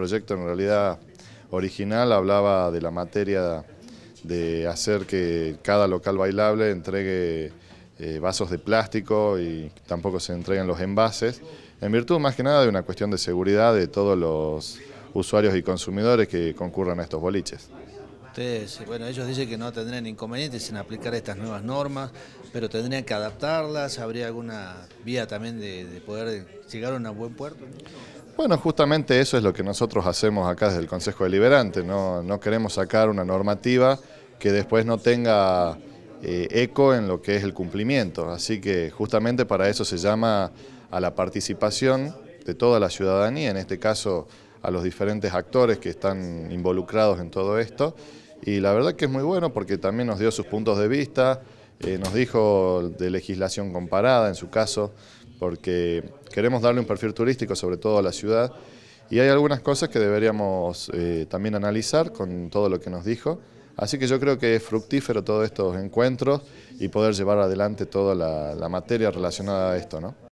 El proyecto en realidad original hablaba de la materia de hacer que cada local bailable entregue eh, vasos de plástico y tampoco se entreguen los envases, en virtud más que nada de una cuestión de seguridad de todos los usuarios y consumidores que concurran a estos boliches bueno, ellos dicen que no tendrían inconvenientes en aplicar estas nuevas normas, pero tendrían que adaptarlas, ¿habría alguna vía también de, poder llegar a un buen puerto? Bueno, justamente eso es lo que nosotros hacemos acá desde el Consejo Deliberante, no, queremos sacar una normativa que después no tenga eh, eco en lo que es el cumplimiento, así que justamente para eso se llama a la participación de toda la ciudadanía, en este caso a los diferentes actores que están involucrados en todo esto y la verdad que es muy bueno porque también nos dio sus puntos de vista, eh, nos dijo de legislación comparada en su caso, porque queremos darle un perfil turístico sobre todo a la ciudad y hay algunas cosas que deberíamos eh, también analizar con todo lo que nos dijo. Así que yo creo que es fructífero todos estos encuentros y poder llevar adelante toda la, la materia relacionada a esto. ¿no?